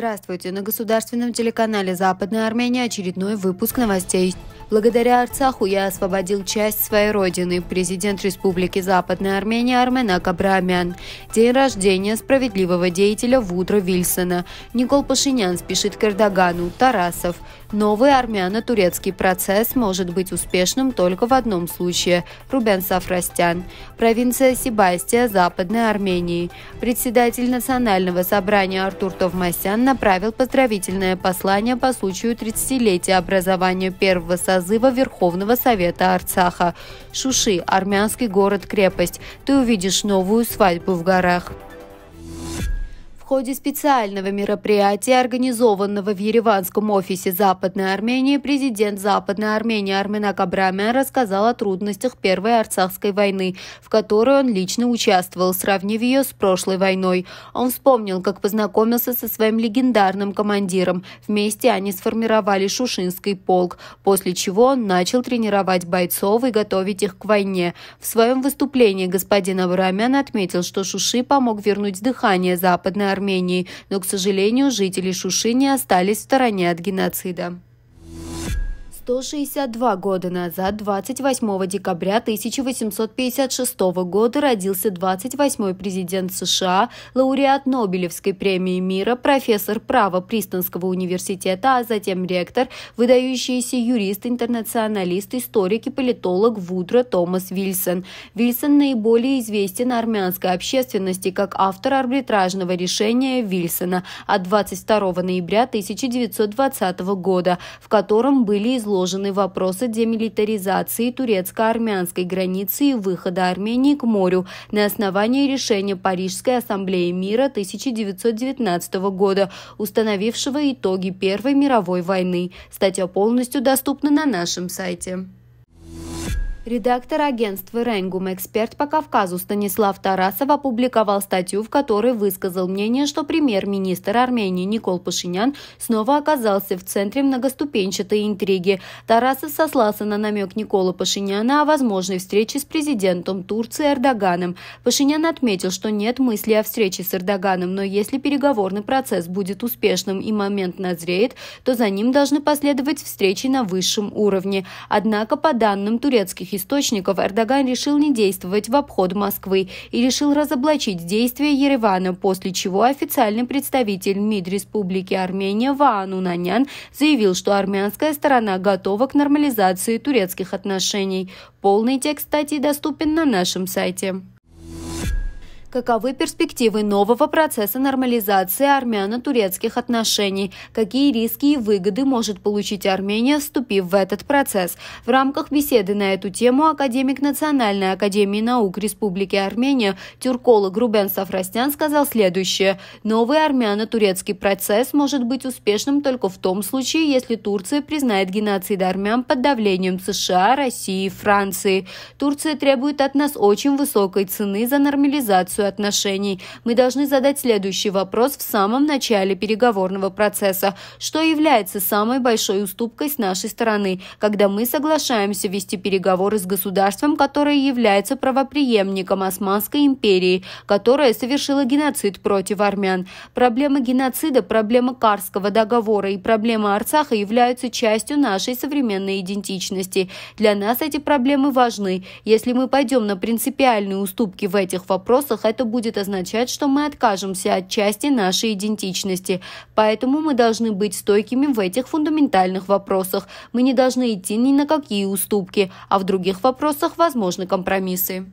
Здравствуйте! На государственном телеканале «Западная Армения» очередной выпуск новостей. Благодаря Арцаху я освободил часть своей родины. Президент Республики Западная Армения Армена Кабрамян. День рождения справедливого деятеля Вудро Вильсона. Никол Пашинян спешит к Эрдогану. Тарасов. Новый армяно-турецкий процесс может быть успешным только в одном случае – Рубен Сафрастян, провинция Сибастия Западной Армении. Председатель Национального собрания Артур Товмасян направил поздравительное послание по случаю 30-летия образования первого созыва Верховного Совета Арцаха. Шуши – армянский город-крепость. Ты увидишь новую свадьбу в горах ходе специального мероприятия, организованного в Ереванском офисе Западной Армении, президент Западной Армении Армина Кабрамян рассказал о трудностях Первой Арцахской войны, в которой он лично участвовал, сравнив ее с прошлой войной. Он вспомнил, как познакомился со своим легендарным командиром. Вместе они сформировали Шушинский полк, после чего он начал тренировать бойцов и готовить их к войне. В своем выступлении господин Абрамян отметил, что Шуши помог вернуть дыхание Западной Армении Армении, но, к сожалению, жители Шуши не остались в стороне от геноцида. 162 года назад, 28 декабря 1856 года, родился 28-й президент США, лауреат Нобелевской премии мира, профессор права Пристонского университета, а затем ректор, выдающийся юрист, интернационалист, историк и политолог Вудро Томас Вильсон. Вильсон наиболее известен армянской общественности как автор арбитражного решения Вильсона от 22 ноября 1920 года, в котором были изложены изложены вопросы демилитаризации турецко-армянской границы и выхода Армении к морю на основании решения Парижской ассамблеи мира 1919 года, установившего итоги Первой мировой войны. Статья полностью доступна на нашем сайте. Редактор агентства «Ренгум», эксперт по Кавказу Станислав Тарасов опубликовал статью, в которой высказал мнение, что премьер-министр Армении Никол Пашинян снова оказался в центре многоступенчатой интриги. Тарасов сослался на намек Никола Пашиняна о возможной встрече с президентом Турции Эрдоганом. Пашинян отметил, что нет мысли о встрече с Эрдоганом, но если переговорный процесс будет успешным и момент назреет, то за ним должны последовать встречи на высшем уровне. Однако, по данным турецких других источников Эрдоган решил не действовать в обход Москвы и решил разоблачить действия Еревана, после чего официальный представитель МИД Республики Армения Ваану Нанян заявил, что армянская сторона готова к нормализации турецких отношений. Полный текст статьи доступен на нашем сайте. Каковы перспективы нового процесса нормализации армяно-турецких отношений? Какие риски и выгоды может получить Армения, вступив в этот процесс? В рамках беседы на эту тему академик Национальной академии наук Республики Армения тюрколог Рубен Сафрастян сказал следующее. Новый армяно-турецкий процесс может быть успешным только в том случае, если Турция признает геноцид армян под давлением США, России и Франции. Турция требует от нас очень высокой цены за нормализацию эскалацию отношений. Мы должны задать следующий вопрос в самом начале переговорного процесса. Что является самой большой уступкой с нашей стороны, когда мы соглашаемся вести переговоры с государством, которое является правоприемником Османской империи, которая совершила геноцид против армян? Проблема геноцида, проблема Карского договора и проблема Арцаха являются частью нашей современной идентичности. Для нас эти проблемы важны. Если мы пойдем на принципиальные уступки в этих вопросах, это будет означать, что мы откажемся от части нашей идентичности. Поэтому мы должны быть стойкими в этих фундаментальных вопросах. Мы не должны идти ни на какие уступки, а в других вопросах возможны компромиссы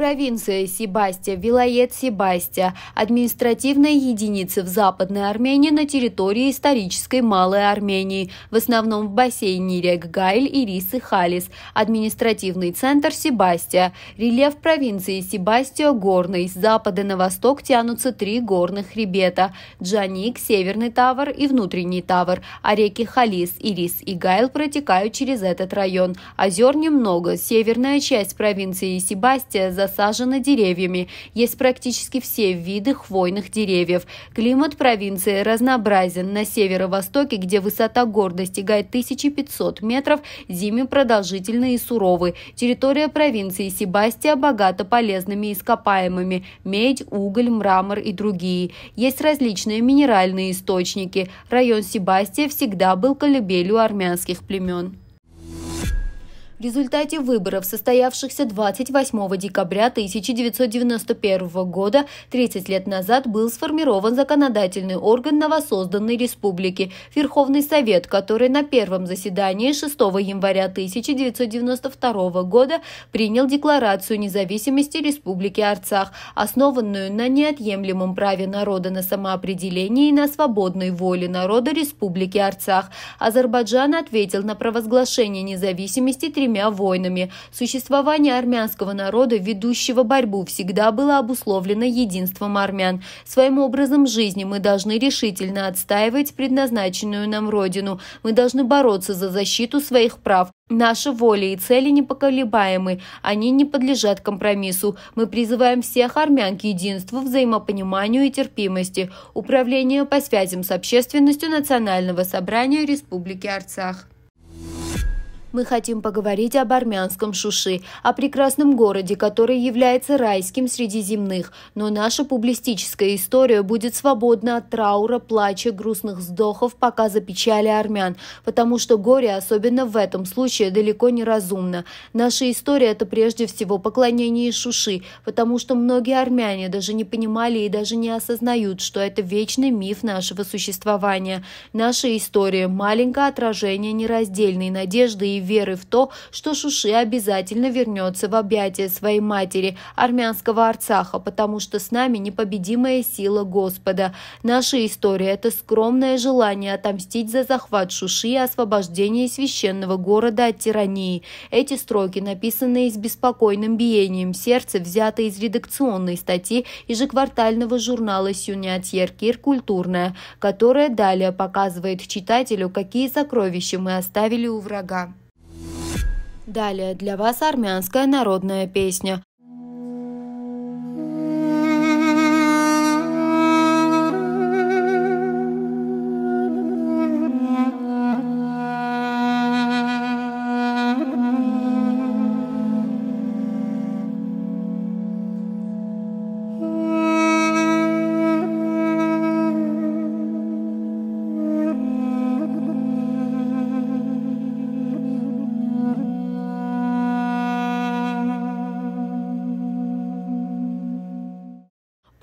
провинция Себастья, вилает Себастья, административная единица в Западной Армении на территории исторической Малой Армении, в основном в бассейне рек Гайль, Рис и Халис, административный центр Себастья. Рельеф провинции Себастья горный, с запада на восток тянутся три горных хребета – Джаник, Северный Тавр и Внутренний Тавр, а реки Халис, Ирис и Гайл протекают через этот район. Озер немного, северная часть провинции Себастья за засажена деревьями. Есть практически все виды хвойных деревьев. Климат провинции разнообразен. На северо-востоке, где высота гор достигает 1500 метров, зимы продолжительные и суровы. Территория провинции Себастья богата полезными ископаемыми – медь, уголь, мрамор и другие. Есть различные минеральные источники. Район Себастья всегда был колыбелью армянских племен. В результате выборов, состоявшихся 28 декабря 1991 года, 30 лет назад был сформирован законодательный орган новосозданной республики – Верховный Совет, который на первом заседании 6 января 1992 года принял Декларацию независимости Республики Арцах, основанную на неотъемлемом праве народа на самоопределение и на свободной воле народа Республики Арцах. Азербайджан ответил на провозглашение независимости тремя тремя а войнами. Существование армянского народа, ведущего борьбу, всегда было обусловлено единством армян. Своим образом жизни мы должны решительно отстаивать предназначенную нам родину. Мы должны бороться за защиту своих прав, Наша воля и цели непоколебаемы, они не подлежат компромиссу. Мы призываем всех армян к единству, взаимопониманию и терпимости. Управление по связям с общественностью Национального собрания Республики Арцах. Мы хотим поговорить об армянском Шуши, о прекрасном городе, который является райским среди земных, но наша публистическая история будет свободна от траура, плача, грустных вздохов, показа печали армян, потому что горе, особенно в этом случае, далеко не разумно. Наша история – это прежде всего поклонение Шуши, потому что многие армяне даже не понимали и даже не осознают, что это вечный миф нашего существования. Наша история – маленькое отражение нераздельной надежды и веры в то, что Шуши обязательно вернется в объятия своей матери, армянского Арцаха, потому что с нами непобедимая сила Господа. Наша история – это скромное желание отомстить за захват Шуши и освобождение священного города от тирании. Эти строки написаны с беспокойным биением сердца, взяты из редакционной статьи ежеквартального журнала «Сюнят Яркир. Культурная», которая далее показывает читателю, какие сокровища мы оставили у врага. Далее для вас армянская народная песня